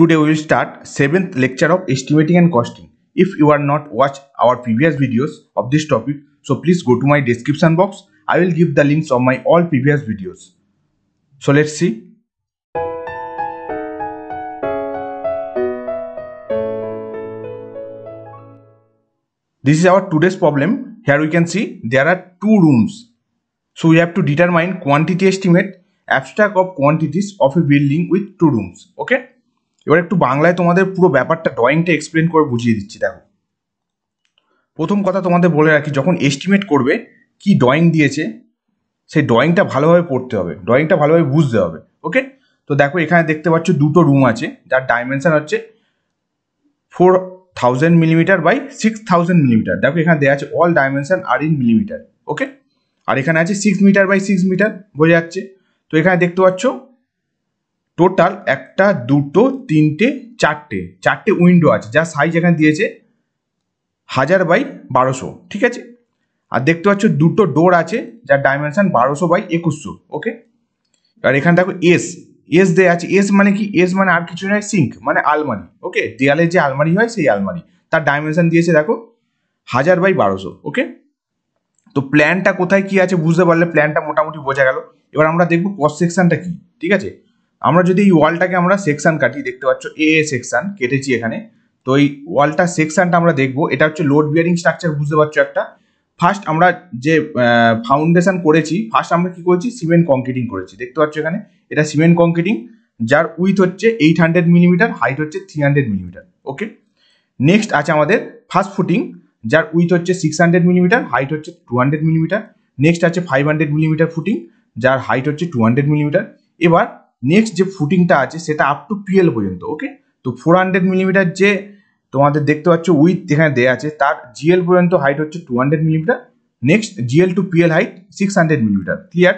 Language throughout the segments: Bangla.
Today we will start 7th lecture of estimating and costing. If you are not watched our previous videos of this topic, so please go to my description box. I will give the links of my all previous videos. So let's see. This is our today's problem. Here we can see there are two rooms. So we have to determine quantity estimate abstract of quantities of a building with two rooms. Okay. এবার একটু বাংলায় তোমাদের পুরো ব্যাপারটা ড্রয়িংটা এক্সপ্লেন করে বুঝিয়ে দিচ্ছি দেখো প্রথম কথা তোমাদের বলে রাখি যখন এস্টিমেট করবে কি ড্রয়িং দিয়েছে সেই ড্রয়িংটা ভালোভাবে পড়তে হবে ড্রয়িংটা ভালোভাবে বুঝতে হবে ওকে তো দেখো এখানে দেখতে পাচ্ছ দুটো রুম আছে যার ডাইমেনশান হচ্ছে four thousand millimetre by six thousand millimetre দেখো এখানে দেওয়া আছে all dimension are in millimetre okay আর এখানে আছে six metre by six metre বোঝা যাচ্ছে তো এখানে দেখতে পাচ্ছ টোটাল একটা দুটো তিনটে চারটে চারটে উইন্ডো আছে যা সাইজ এখানে দিয়েছে হাজার বাই বারোশো ঠিক আছে আর দেখতে পাচ্ছ দুটো ডোর আছে যার ডাইমেনশন বারোশো বাই একুশশো ওকে আর এখানে দেখো এস এস দেয়া আছে এস মানে কি এস মানে আর কিছু নয় সিঙ্ক মানে আলমারি ওকে দেয়ালে যে আলমারি হয় সেই আলমারি তার ডাইমেনশন দিয়েছে দেখো হাজার বাই বারোশো ওকে তো প্ল্যানটা কোথায় কি আছে বুঝতে পারলে প্ল্যানটা মোটামুটি বোঝা গেল এবার আমরা দেখবো কস সেকশনটা কি ঠিক আছে আমরা যদি এই ওয়ালটাকে আমরা সেকশন কাটি দেখতে পাচ্ছ এ সেকশন কেটেছি এখানে তো এই ওয়ালটা সেকশনটা আমরা দেখবো এটা হচ্ছে লোড বিয়ারিং স্ট্রাকচার বুঝতে পারছো একটা ফার্স্ট আমরা যে ফাউন্ডেশন করেছি ফার্স্ট আমরা কি করেছি সিমেন্ট কংক্রিটিং করেছি দেখতে পাচ্ছ এখানে এটা সিমেন্ট কংক্রিটিং যার উইথ হচ্ছে এইট হান্ড্রেড মিলিমিটার হাইট হচ্ছে three hundred millimetre okay next আছে আমাদের ফার্স্ট ফুটিং যার উইথ হচ্ছে সিক্স হান্ড্রেড মিলিমিটার হাইট হচ্ছে টু হান্ড্রেড মিলিমিটার নেক্সট আছে ফাইভ হান্ড্রেড মিলিমিটার ফুটিং যার হাইট হচ্ছে টু হান্ড্রেড মিলিমিটার এবার নেক্সট যে ফুটিংটা আছে সেটা আপ টু পিএল পর্যন্ত ওকে তো 400 মিলিমিটার যে তোমাদের দেখতে পাচ্ছ উইথ এখানে দেয়া আছে তার জিএল পর্যন্ত হাইট হচ্ছে 200 millimetre next GL to PL height 600 millimetre থিয়ার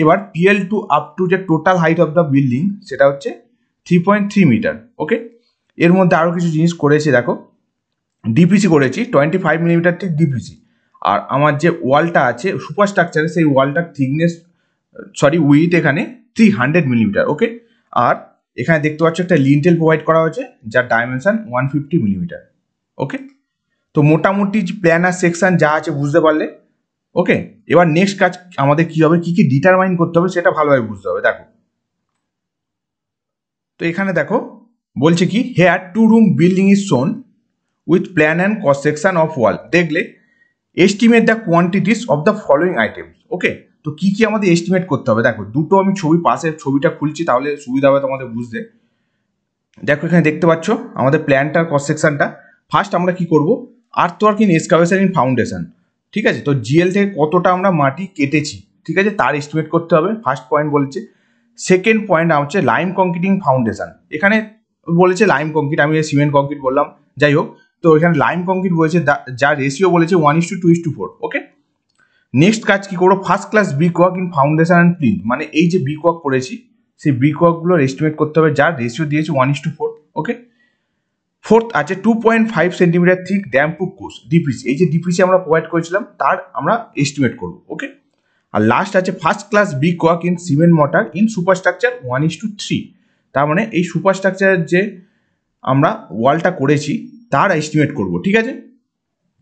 এবারে PL to up to the total height of the building সেটা হচ্ছে 3.3 মিটার ওকে এর মধ্যে আরো কিছু জিনিস করেছি দেখো ডিपीसी করেছি 25 মিলিমিটার ঠিক ডিपीसी আর আমার যে ওয়ালটা আছে সুপার স্ট্রাকচারে সেই ওয়ালটা থিকনেস সরি উইথ এখানে থ্রি হান্ড্রেড মিলিমিটার ওকে আর এখানে দেখতে পাচ্ছ একটা লিন্টেল প্রোভাইড করা হয়েছে যার dimension one fifty millimetre okay তো মোটামুটি প্ল্যান আর সেকশন যা আছে বুঝতে পারলে ওকে এবার নেক্সট কাজ আমাদের কি হবে কি কি ডিটারমাইন করতে হবে সেটা ভালোভাবে বুঝতে হবে দেখো তো এখানে দেখো বলছে কি here two room building is shown with plan and cross section of wall দেখলে estimate the quantities of the following items okay তো কি কি আমাদের এস্টিমেট করতে হবে দেখো দুটো আমি ছবি পাশে ছবিটা খুলছি তাহলে সুবিধা হবে তোমাদের বুঝতে দেখো এখানে দেখতে পাচ্ছ আমাদের প্ল্যানটার কস সেকশনটা ফার্স্ট আমরা কি করব work in excavation in foundation ঠিক আছে তো জিএল থেকে কতটা আমরা মাটি কেটেছি ঠিক আছে তার এস্টিমেট করতে হবে ফার্স্ট পয়েন্ট বলেছে সেকেন্ড পয়েন্ট হচ্ছে লাইম কংক্রিটিং ফাউন্ডেশন এখানে বলেছে লাইম কংক্রিট আমি সিমেন্ট কংক্রিট বললাম যাই হোক তো এখানে লাইম কংক্রিট বলেছে যা রেশিও বলেছে one is to two is to four okay next কাজ কি করবো first class brick work in foundation and plinth মানে এই যে বিক ওয়াক করেছি সেই বিক ওয়াকগুলোর এস্টিমেট করতে হবে যার রেশিও দিয়েছে one is to four okay fourth আছে two point five centimetre thick damp proof course DPC এই যে ডিপিসি আমরা প্রোভাইড করেছিলাম তার আমরা এস্টিমেট করবো ওকে আর লাস্ট আছে first class brick work in cement mortar in superstructure one is to three তার মানে এই স্ট্রাকচারের যে আমরা ওয়ালটা করেছি তার এস্টিমেট করবো ঠিক আছে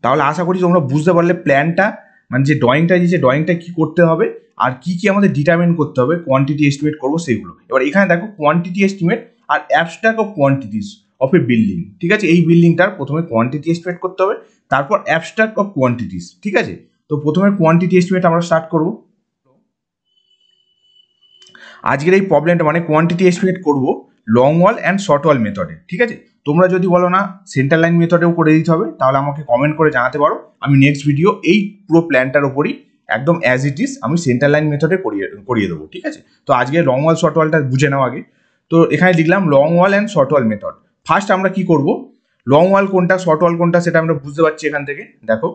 তাহলে আশা করি তোমরা বুঝতে পারলে প্ল্যানটা মানে যে ড্রয়িংটা যে ড্রয়িংটা কি করতে হবে আর কি কি আমাদের ডিটারমিন করতে হবে কোয়ান্টিটি এস্টিমেট করবো সেইগুলো এবার এখানে দেখো কোয়ান্টিটি এস্টিমেট আর abstract of quantities of a building ঠিক আছে এই বিল্ডিংটার প্রথমে কোয়ান্টিটি এস্টিমেট করতে হবে তারপর অ্যাবস্ট্রাক অফ কোয়ান্টিটিস ঠিক আছে তো প্রথমে কোয়ান্টিটি এস্টিমেট আমরা স্টার্ট করব আজকের এই প্রবলেমটা মানে কোয়ান্টিটি এস্টিমেট করব long wall and short wall মেথডে ঠিক আছে তোমরা যদি বলো না সেন্টার লাইন মেথডেও করে দিতে হবে তাহলে আমাকে কমেন্ট করে জানাতে পারো আমি নেক্সট ভিডিও এই পুরো প্ল্যানটার ওপরই একদম অ্যাজ ইট ইজ আমি সেন্টার লাইন মেথডে করিয়ে করিয়ে দেবো ঠিক আছে তো আজকে লং ওয়াল শর্ট ওয়ালটা বুঝে নাও আগে তো এখানে লিখলাম long wall and short wall method first আমরা কি করব লং ওয়াল কোনটা শর্ট ওয়াল কোনটা সেটা আমরা বুঝতে পারছি এখান থেকে দেখো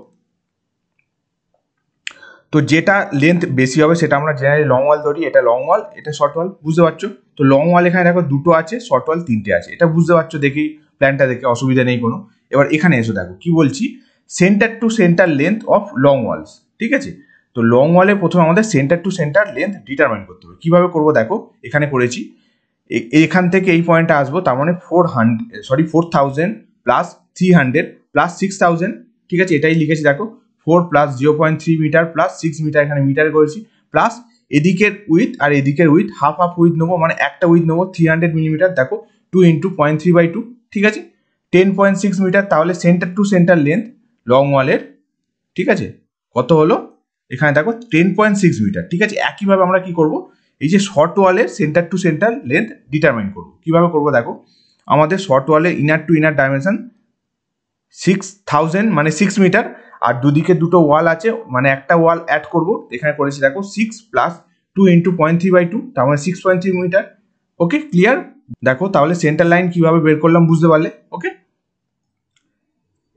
তো যেটা লেন্থ বেশি হবে সেটা আমরা জেনারেলি লং ওয়াল ধরি এটা লং ওয়াল এটা শর্ট ওয়াল বুঝতে পারছো তো লং ওয়াল এখানে দেখো দুটো আছে শর্ট ওয়াল তিনটে আছে এটা বুঝতে পারছো দেখি প্ল্যানটা দেখে অসুবিধা নেই কোনো এবার এখানে এসো দেখো কি বলছি centre to centre length of long walls ঠিক আছে তো লং ওয়ালে প্রথমে আমাদের centre to centre length determine করতে হবে কীভাবে করবো দেখো এখানে করেছি এখান থেকে এই পয়েন্টটা আসবো তার মানে four hundred sorry four thousand plus three hundred plus six thousand ঠিক আছে এটাই লিখেছি দেখো four plus zero point three metre plus six metre এখানে মিটার করেছি প্লাস এদিকের উইথ আর এদিকের উইথ হাফ হাফ উইথ নেবো মানে একটা উইথ নেবো থ্রি হান্ড্রেড মিলিমিটার দেখো two into point three by two ঠিক আছে টেন পয়েন্ট সিক্স মিটার তাহলে centre to centre length long ওয়ালের ঠিক আছে কত হলো এখানে দেখো টেন পয়েন্ট সিক্স মিটার ঠিক আছে একইভাবে আমরা কি করব এই যে শর্ট ওয়ালের centre to centre length determine করব কিভাবে করব দেখো আমাদের শর্ট ওয়ালের inner to inner dimension six thousand মানে সিক্স মিটার আর দুদিকে দুটো ওয়াল আছে মানে একটা ওয়াল অ্যাড করব এখানে করেছি দেখো six plus two into point three by two তার মানে six point three metre okay clear দেখো তাহলে সেন্টার লাইন কিভাবে বের করলাম বুঝতে পারলে ওকে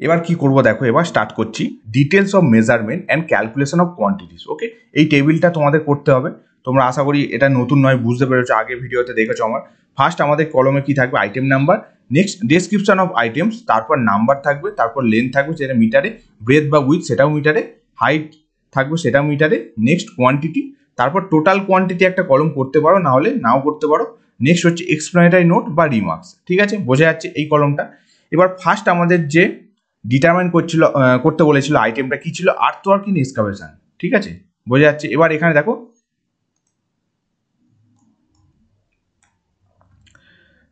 এবার কি করব দেখো এবার স্টার্ট করছি details of measurement and calculation of quantities okay এই টেবিলটা তোমাদের করতে হবে তোমরা আশা করি এটা নতুন নয় বুঝতে পেরেছো আগে ভিডিওতে দেখেছো আমার ফার্স্ট আমাদের কলমে কি থাকবে item number next description of items তারপর নাম্বার থাকবে তারপর লেন্থ থাকবে সেটা মিটারে ব্রেথ বা উইথ সেটাও মিটারে হাইট থাকবে সেটা মিটারে নেক্সট কোয়ান্টিটি তারপর টোটাল কোয়ান্টিটি একটা কলম করতে পারো না হলে নাও করতে পারো নেক্সট হচ্ছে এক্সপ্লেনেটারি নোট বা রিমার্কস ঠিক আছে বোঝা যাচ্ছে এই কলমটা এবার ফার্স্ট আমাদের যে ডিটারমাইন করছিল করতে বলেছিল আইটেমটা কী ছিল আর্থওয়ার্ক ইন এক্সকাভেশন ঠিক আছে বোঝা যাচ্ছে এবার এখানে দেখো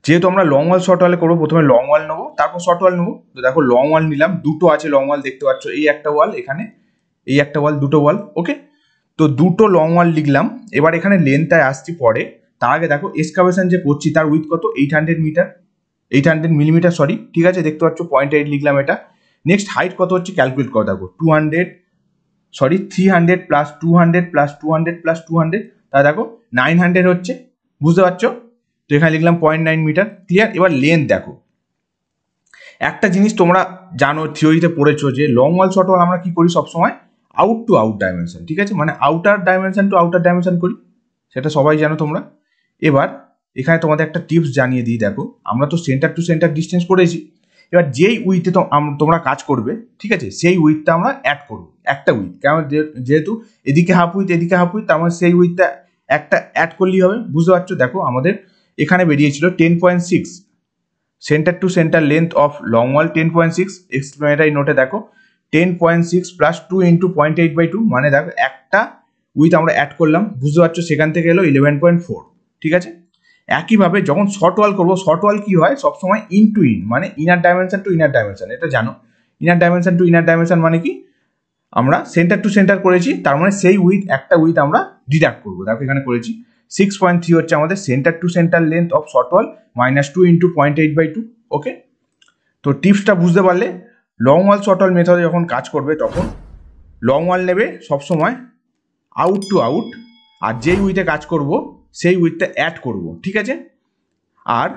যেহেতু আমরা লং ওয়াল শর্ট ওয়ালে করবো প্রথমে লং ওয়াল নেবো তারপর শর্ট ওয়াল নেবো তো দেখো লং ওয়াল নিলাম দুটো আছে লং ওয়াল দেখতে পাচ্ছ এই একটা ওয়াল এখানে এই একটা ওয়াল দুটো ওয়াল ওকে তো দুটো লং ওয়াল লিখলাম এবার এখানে লেন্থটায় আসছি পরে তার আগে দেখো এক্সকাভেশন যে করছি তার উইথ কত eight hundred metre eight hundred millimetre sorry ঠিক আছে দেখতে পাচ্ছ পয়েন্ট এইট লিখলাম এটা নেক্সট হাইট কত হচ্ছে ক্যালকুলেট করে দেখো two hundred sorry three hundred plus two hundred plus two hundred plus two hundred তা দেখো নাইন হান্ড্রেড হচ্ছে বুঝতে পারছো তো এখানে লিখলাম পয়েন্ট নাইন মিটার ক্লিয়ার এবার লেন্থ দেখো একটা জিনিস তোমরা জানো থিওরিতে পড়েছো যে লং ওয়াল শর্ট ওয়াল আমরা কি করি সবসময় আউট টু আউট ডাইমেনশন ঠিক আছে মানে outer dimension to outer dimension করি সেটা সবাই জানো তোমরা এবার এখানে তোমাদের একটা টিপস জানিয়ে দিই দেখো আমরা তো সেন্টার টু সেন্টার ডিস্টেন্স করেছি এবার যেই উইথে তোমরা কাজ করবে ঠিক আছে সেই উইথটা আমরা অ্যাড করবো একটা উইথ কারণ যেহেতু এদিকে হাফ উইথ এদিকে হাফ উইথ তার মানে সেই উইথটা একটা অ্যাড করলেই হবে বুঝতে পারছো দেখো আমাদের এখানে বেরিয়েছিল ten point six centre to centre length of long wall ten point six explanatory নোটে দেখো ten point six plus two into point eight by two মানে দেখো একটা উইথ আমরা অ্যাড করলাম বুঝতে পারছো সেখান থেকে এলো ইলেভেন পয়েন্ট ফোর ঠিক আছে একইভাবে যখন শর্ট ওয়াল করবো শর্ট ওয়াল কী হয় সবসময় ইন টু ইন মানে inner dimension to inner dimension এটা জানো inner dimension to inner dimension মানে কি আমরা সেন্টার টু সেন্টার করেছি তার মানে সেই উইথ একটা উইথ আমরা ডিডাক্ট করবো দেখো এখানে করেছি সিক্স পয়েন্ট থ্রি হচ্ছে আমাদের centre to centre length of short wall minus two into point eight by two okay তো টিপসটা বুঝতে পারলে লং ওয়াল শর্ট ওয়াল মেথডে যখন কাজ করবে তখন লং ওয়াল নেবে সবসময় আউট টু আউট আর যেই উইথে কাজ করব সেই উইথটা অ্যাড করব ঠিক আছে আর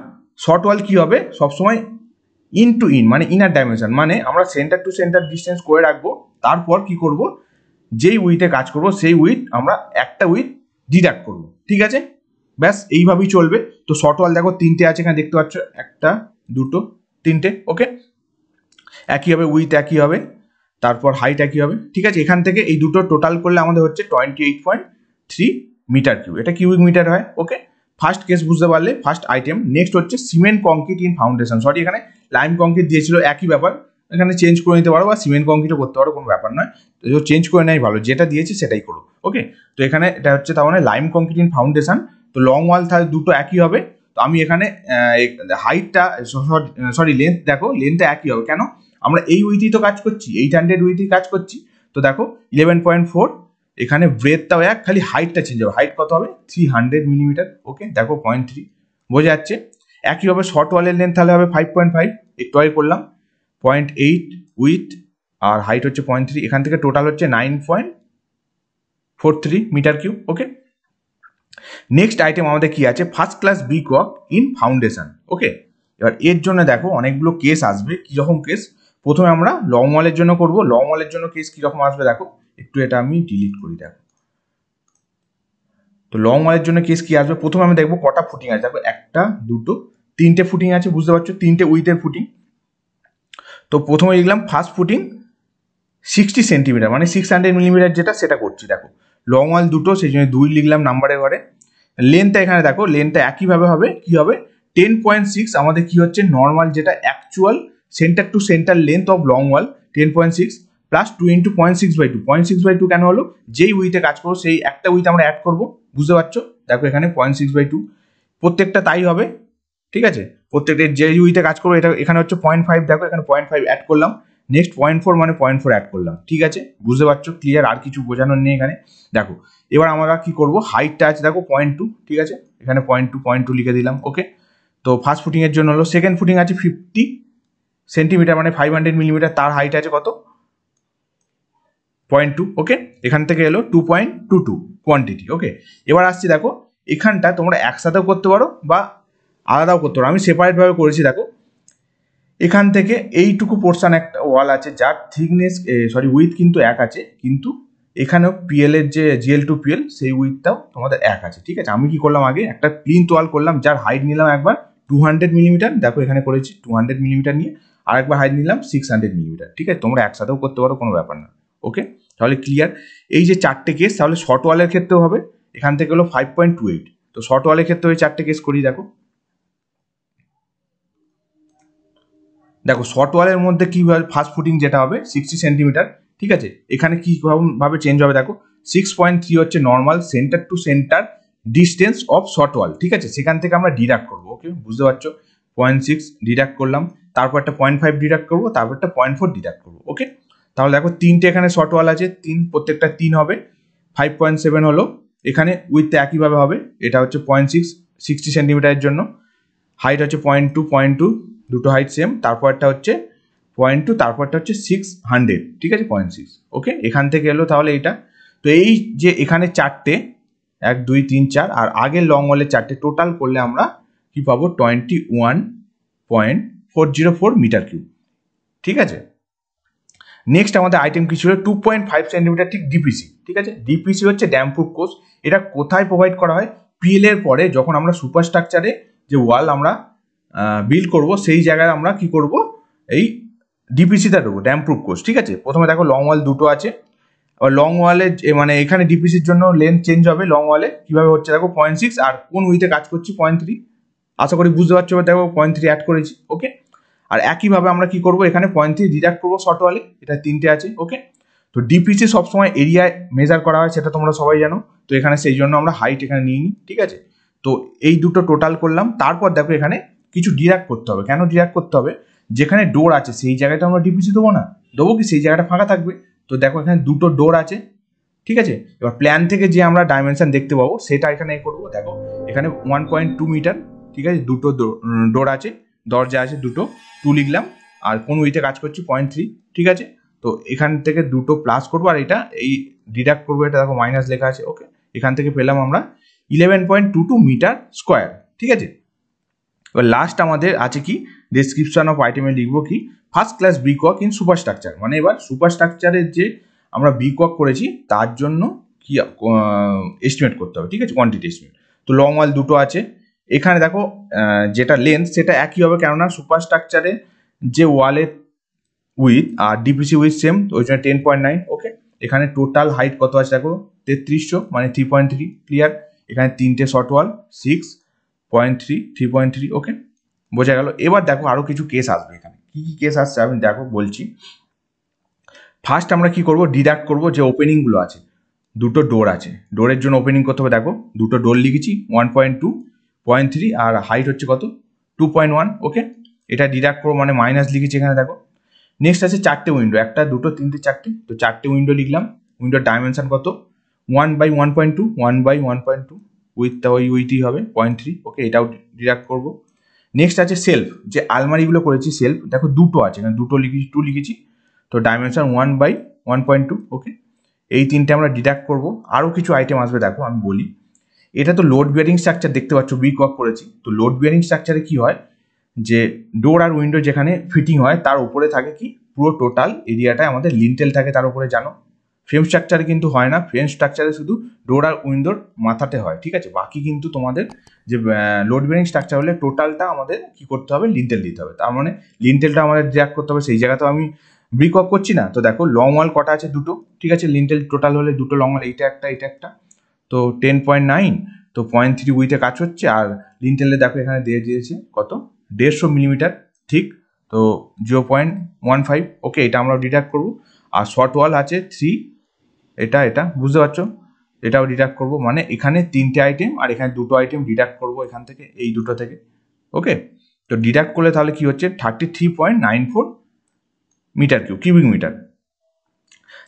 শর্ট ওয়াল কী হবে সবসময় ইন টু ইন মানে ইনার ডাইমেনশন মানে আমরা সেন্টার টু সেন্টার ডিস্টেন্স করে রাখবো তারপর কি করব যেই উইথে কাজ করব সেই উইথ আমরা একটা উইথ ডিডাক্ট করবো ঠিক আছে ব্যাস এইভাবেই চলবে তো শর্ট ওয়াল দেখো তিনটে আছে এখানে দেখতে পাচ্ছ একটা দুটো তিনটে ওকে একই হবে উইথ একই হবে তারপর হাইট একই হবে ঠিক আছে এখান থেকে এই দুটো টোটাল করলে আমাদের হচ্ছে twenty eight point three metre cu এটা কিউবিক মিটার হয় ওকে ফার্স্ট কেস বুঝতে পারলে ফার্স্ট আইটেম নেক্সট হচ্ছে cement concrete in foundation sorry এখানে লাইম কংক্রিট দিয়েছিল একই ব্যাপার এখানে চেঞ্জ করে নিতে পারো বা সিমেন্ট কংক্রিটও করতে পারো কোনো ব্যাপার নয় তো চেঞ্জ করে নেয় ভালো যেটা দিয়েছে সেটাই করো ওকে তো এখানে এটা হচ্ছে তার মানে লাইম কংক্রিট ইন ফাউন্ডেশন তো লং ওয়াল তাহলে দুটো একই হবে তো আমি এখানে হাইটটা সরি লেন্থ দেখো লেন্থটা একই হবে কেন আমরা এই উইথেই তো কাজ করছি এইট হান্ড্রেড উইথেই কাজ করছি তো দেখো ইলেভেন পয়েন্ট ফোর এখানে ব্রেথটাও এক খালি হাইটটা চেঞ্জ হবে হাইট কত হবে থ্রি হান্ড্রেড মিলিমিটার ওকে দেখো পয়েন্ট থ্রি বোঝা যাচ্ছে একইভাবে শর্ট ওয়ালের লেন্থ তাহলে হবে ফাইভ পয়েন্ট ফাইভ একটু আগে করলাম পয়েন্ট এইট উইথ আর হাইট হচ্ছে পয়েন্ট থ্রি এখান থেকে টোটাল হচ্ছে nine point four three metre cube okay next item আমাদের কি আছে ফার্স্ট ক্লাস বি কক ইন ফাউন্ডেশন ওকে এবার এর জন্য দেখো অনেকগুলো কেস আসবে কীরকম কেস প্রথমে আমরা লং ওয়ালের জন্য করব লং ওয়ালের জন্য কেস কীরকম আসবে দেখো একটু এটা আমি ডিলিট করি দেখো তো লং ওয়ালের জন্য কেস কি আসবে প্রথমে আমি দেখবো কটা ফুটিং আছে দেখো একটা দুটো তিনটে ফুটিং আছে বুঝতে পারছো তিনটে উইথের ফুটিং তো প্রথমে লিখলাম ফার্স্ট ফুটিং সিক্সটি সেন্টিমিটার মানে সিক্স হান্ড্রেড মিলিমিটার যেটা সেটা করছি দেখো লং ওয়াল দুটো সেই জন্য দুই লিখলাম নাম্বারে ঘরে লেনটা এখানে দেখো লেনটা একইভাবে হবে কি হবে টেন পয়েন্ট সিক্স আমাদের কি হচ্ছে নর্মাল যেটা actual centre to centre length of long wall ten point six plus two into point six by two point six by two কেন হলো যেই উইথে কাজ করবো সেই একটা উইতে আমরা অ্যাড করবো বুঝতে পারছো দেখো এখানে পয়েন্ট সিক্স বাই টু প্রত্যেকটা তাই হবে ঠিক আছে প্রত্যেকটা যে ইউইতে e কাজ করবো এটা এখানে হচ্ছে পয়েন্ট ফাইভ দেখো এখানে পয়েন্ট ফাইভ অ্যাড করলাম নেক্সট পয়েন্ট ফোর মানে পয়েন্ট ফোর অ্যাড করলাম ঠিক আছে বুঝতে পারছো ক্লিয়ার আর কিছু বোঝানোর নেই এখানে দেখো এবার আমরা কি করব হাইটটা আছে দেখো পয়েন্ট টু ঠিক আছে এখানে পয়েন্ট টু পয়েন্ট টু লিখে দিলাম ওকে তো ফার্স্ট ফুটিংয়ের জন্য হলো সেকেন্ড ফুটিং আছে ফিফটি সেন্টিমিটার মানে ফাইভ হান্ড্রেড মিলিমিটার তার হাইট আছে কত পয়েন্ট টু ওকে এখান থেকে এলো two point two two quantity okay এবার আসছি দেখো এখানটা তোমরা একসাথেও করতে পারো বা আলাদাও করতে পারো আমি সেপারেটভাবে করেছি দেখো এখান থেকে এইটুকু পোর্শান একটা ওয়াল আছে যার থিকনেস সরি উইথ কিন্তু এক আছে কিন্তু এখানেও পিএল এর যে জিএল টু পিএল সেই উইথটাও তোমাদের এক আছে ঠিক আছে আমি কি করলাম আগে একটা প্লিন্থ ওয়াল করলাম যার হাইট নিলাম একবার টু হান্ড্রেড মিলিমিটার দেখো এখানে করেছি টু হান্ড্রেড মিলিমিটার নিয়ে আরেকবার হাইট নিলাম সিক্স হান্ড্রেড মিলিমিটার ঠিক আছে তোমরা একসাথেও করতে পারো কোনো ব্যাপার না ওকে তাহলে ক্লিয়ার এই যে চারটে কেস তাহলে শর্ট ওয়ালের ক্ষেত্রেও হবে এখান থেকে হলো ফাইভ পয়েন্ট টু এইট তো শর্ট ওয়ালের ক্ষেত্রে ওই চারটে কেস করি দেখো দেখো শর্ট ওয়ালের মধ্যে কীভাবে হবে ফার্স্ট ফুটিং যেটা হবে সিক্সটি সেন্টিমিটার ঠিক আছে এখানে কীভাবে ভাবে চেঞ্জ হবে দেখো সিক্স পয়েন্ট থ্রি হচ্ছে normal centre to centre distance of short wall ঠিক আছে সেখান থেকে আমরা ডিডাক্ট করবো ওকে বুঝতে পারছো পয়েন্ট সিক্স ডিডাক্ট করলাম তারপর একটা পয়েন্ট ফাইভ ডিডাক্ট করবো তারপর একটা পয়েন্ট ফোর ডিডাক্ট করবো ওকে তাহলে দেখো তিনটে এখানে শর্ট ওয়াল আছে তিন প্রত্যেকটা তিন হবে ফাইভ পয়েন্ট সেভেন হলো এখানে উইথ একইভাবে হবে এটা হচ্ছে পয়েন্ট সিক্স সিক্সটি সেন্টিমিটারের জন্য হাইট হচ্ছে পয়েন্ট টু পয়েন্ট টু দুটো হাইট সেম তারপরটা হচ্ছে পয়েন্ট টু তারপরটা হচ্ছে সিক্স হান্ড্রেড ঠিক আছে পয়েন্ট সিক্স ওকে এখান থেকে এলো তাহলে এইটা তো এই যে এখানে চারটে এক দুই তিন চার আর আগে লং ওয়ালে চারটে টোটাল করলে আমরা কি পাবো twenty one point four zero four metre cube ঠিক আছে নেক্সট আমাদের আইটেম কি ছিল টু পয়েন্ট ফাইভ সেন্টিমিটার ঠিক ডিপিসি ঠিক আছে ডিপিসি হচ্ছে ড্যাম্পুফ কোর্স এটা কোথায় প্রোভাইড করা হয় পিএল এর পরে যখন আমরা সুপারস্ট্রাকচারে যে ওয়াল আমরা বিল করব সেই জায়গায় আমরা কি করব এই ডিপিসিটা দেবো ড্যাম প্রুফ কোর্স ঠিক আছে প্রথমে দেখো লং ওয়াল দুটো আছে আবার লং ওয়ালে মানে এখানে ডিপিসির জন্য লেন্থ চেঞ্জ হবে লং ওয়ালে কীভাবে হচ্ছে দেখো পয়েন্ট সিক্স আর কোন উইথে কাজ করছি পয়েন্ট থ্রি আশা করি বুঝতে পারছো দেখো পয়েন্ট থ্রি অ্যাড করেছি ওকে আর একইভাবে আমরা কি করব এখানে পয়েন্ট থ্রি ডিডাক্ট করবো শর্ট ওয়ালে এটা তিনটে আছে ওকে তো ডিপিসি সবসময় এরিয়ায় মেজার করা হয় সেটা তোমরা সবাই জানো তো এখানে সেই জন্য আমরা হাইট এখানে নিয়ে নিই ঠিক আছে তো এই দুটো টোটাল করলাম তারপর দেখো এখানে কিছু ডিরাক করতে হবে কেন ডিরাক করতে হবে যেখানে ডোর আছে সেই জায়গায় তো আমরা ডিপিসি দেবো না দেবো কি সেই জায়গাটা ফাঁকা থাকবে তো দেখো এখানে দুটো ডোর আছে ঠিক আছে এবার প্ল্যান থেকে যে আমরা ডাইমেনশন দেখতে পাবো সেটা এখানে করবো দেখো এখানে ওয়ান পয়েন্ট টু মিটার ঠিক আছে দুটো ডোর আছে দরজা আছে দুটো টু লিখলাম আর কোন উইতে কাজ করছি পয়েন্ট থ্রি ঠিক আছে তো এখান থেকে দুটো প্লাস করবো আর এটা এই ডিডাক্ট করবো এটা দেখো মাইনাস লেখা আছে ওকে এখান থেকে পেলাম আমরা eleven point two two metre square ঠিক আছে এবার লাস্ট আমাদের আছে কি ডিসক্রিপশন অফ আইটেমে লিখবো কি ফার্স্ট ক্লাস বিকক ইন সুপারস্ট্রাকচার মানে এবার সুপারস্ট্রাকচারের যে আমরা বিকক করেছি তার জন্য কি এস্টিমেট করতে হবে ঠিক আছে কোয়ান্টিটি এস্টিমেট তো লং ওয়াল দুটো আছে এখানে দেখো যেটা লেন্থ সেটা একই হবে কেননা সুপারস্ট্রাকচারে যে ওয়ালের উইথ আর ডিপিসি উইথ সেম ওই জন্য টেন পয়েন্ট নাইন ওকে এখানে টোটাল হাইট কত আছে দেখো তেত্রিশশো মানে থ্রি পয়েন্ট থ্রি ক্লিয়ার এখানে তিনটে short wall six point three three point three okay বোঝা গেল এবার দেখো আরও কিছু কেস আসবে এখানে কী কী কেস আসছে আমি দেখো বলছি ফার্স্ট আমরা কি করব ডিডাক্ট করব যে ওপেনিংগুলো আছে দুটো ডোর আছে ডোরের জন্য ওপেনিং করতে হবে দেখো দুটো ডোর লিখেছি one point two point three আর হাইট হচ্ছে কত টু পয়েন্ট ওয়ান ওকে এটা ডিডাক্ট করবো মানে মাইনাস লিখেছি এখানে দেখো নেক্সট আছে চারটে উইন্ডো একটা দুটো তিনটে চারটে তো চারটে উইন্ডো লিখলাম উইন্ডোর ডাইমেনশন কত one by one point two one by one point two উইথটা ওই উইথই হবে পয়েন্ট থ্রি ওকে এটাও ডিডাক্ট করবো নেক্সট আছে সেলফ যে আলমারিগুলো করেছি সেলফ দেখো দুটো আছে না দুটো লিখেছি টু লিখেছি তো dimension one by one point two okay এই তিনটে আমরা ডিডাক্ট করব আরও কিছু আইটেম আসবে দেখো আমি বলি এটা তো লোড বিয়ারিং স্ট্রাকচার দেখতে পাচ্ছ উইক ওয়াক করেছি তো লোড বিয়ারিং স্ট্রাকচারে কি হয় যে ডোর আর উইন্ডো যেখানে ফিটিং হয় তার উপরে থাকে কি পুরো টোটাল এরিয়াটায় আমাদের লিন্টেল থাকে তার উপরে জানো ফ্রেম স্ট্রাকচারে কিন্তু হয় না ফ্রেম স্ট্রাকচারে শুধু ডোর আর উইন্ডোর মাথাতে হয় ঠিক আছে বাকি কিন্তু তোমাদের যে লোড বেয়ারিং স্ট্রাকচার হলে টোটালটা আমাদের কি করতে হবে লিন্টেল দিতে হবে তার মানে লিন্টেলটা আমাদের জ্যাক করতে হবে সেই জায়গাতেও আমি ব্রিক অফ করছি না তো দেখো লং ওয়াল কটা আছে দুটো ঠিক আছে লিন্টেল টোটাল হলে দুটো লং ওয়াল এইটা একটা এইটা একটা তো টেন পয়েন্ট নাইন তো পয়েন্ট থ্রি উইথে কাজ হচ্ছে আর লিন্টেলে দেখো এখানে দিয়ে দিয়েছে কত দেড়শো মিলিমিটার ঠিক তো zero point one five okay এটা আমরা ডিডাক্ট করবো আর শর্ট ওয়াল আছে থ্রি এটা এটা বুঝতে পারছো এটাও ডিডাক্ট করব মানে এখানে তিনটে আইটেম আর এখানে দুটো আইটেম ডিডাক্ট করব এখান থেকে এই দুটো থেকে ওকে তো ডিডাক্ট করলে তাহলে কি হচ্ছে thirty three point nine four metre cu cubic metre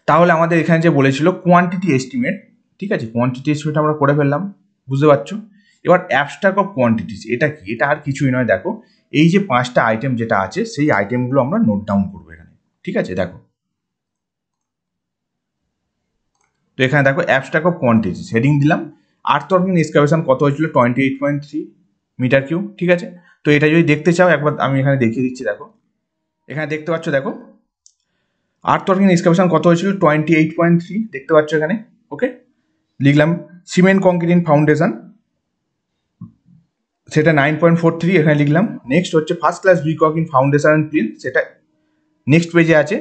তাহলে আমাদের এখানে যে বলেছিল কোয়ান্টিটি এস্টিমেট ঠিক আছে কোয়ান্টিটি এস্টিমেট আমরা করে ফেললাম বুঝতে পারছো এবার অ্যাবস্ট্রাক অফ কোয়ান্টিটিস এটা কি এটা আর কিছুই নয় দেখো এই যে পাঁচটা আইটেম যেটা আছে সেই আইটেমগুলো আমরা নোট ডাউন করবো এখানে ঠিক আছে দেখো তো এখানে দেখো অ্যাবস্ট্রাক অফ কোয়ান্টিটি হেডিং দিলাম আর্থ অর্গিন এক্সকাভেশন কত হয়েছিল twenty eight point three metre cu ঠিক আছে তো এটা যদি দেখতে চাও একবার আমি এখানে দেখিয়ে দিচ্ছি দেখো এখানে দেখতে পাচ্ছ দেখো আর্থ অর্গিন এক্সকাভেশন কত হয়েছিল টোয়েন্টি এইট পয়েন্ট থ্রি দেখতে পাচ্ছ এখানে ওকে লিখলাম সিমেন্ট কংক্রিট ফাউন্ডেশন সেটা নাইন পয়েন্ট ফোর থ্রি এখানে লিখলাম নেক্সট হচ্ছে first class work in foundation print সেটা নেক্সট পেজে আছে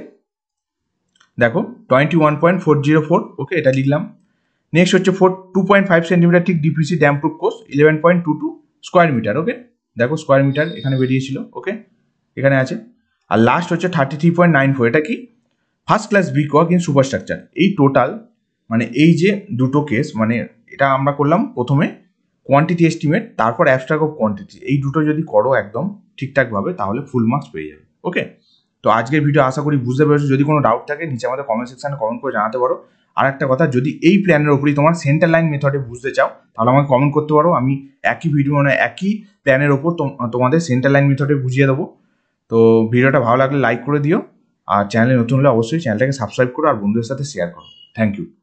দেখো twenty one point four zero four okay এটা লিখলাম নেক্সট হচ্ছে four two point five centimetre ঠিক DPC damp proof course eleven point two two square metre okay দেখো স্কোয়ার মিটার এখানে বেরিয়েছিল ওকে এখানে আছে আর লাস্ট হচ্ছে thirty three point nine four এটা কি ফার্স্ট ক্লাস বি কোয়াক ইন সুপারস্ট্রাকচার এই টোটাল মানে এই যে দুটো কেস মানে এটা আমরা করলাম প্রথমে কোয়ান্টিটি এস্টিমেট তারপর অ্যাবস্ট্রাক অফ কোয়ান্টিটি এই দুটো যদি করো একদম ঠিকঠাকভাবে তাহলে ফুল মার্কস পেয়ে যাবে ওকে তো আজকের ভিডিও আশা করি বুঝতে পেরেছো যদি কোনো ডাউট থাকে নিচে আমাদের কমেন্ট সেকশানে কমেন্ট করে জানাতে পারো আর একটা কথা যদি এই প্ল্যানের ওপরই তোমার সেন্টার লাইন মেথডে বুঝতে চাও তাহলে আমাকে কমেন্ট করতে পারো আমি একই ভিডিও মানে একই প্ল্যানের ওপর তোমাদের সেন্টার লাইন মেথডে বুঝিয়ে দেবো তো ভিডিওটা ভালো লাগলে লাইক করে দিও আর চ্যানেলে নতুন হলে অবশ্যই চ্যানেলটাকে সাবস্ক্রাইব করো আর বন্ধুদের সাথে শেয়ার করো থ্যাংক ইউ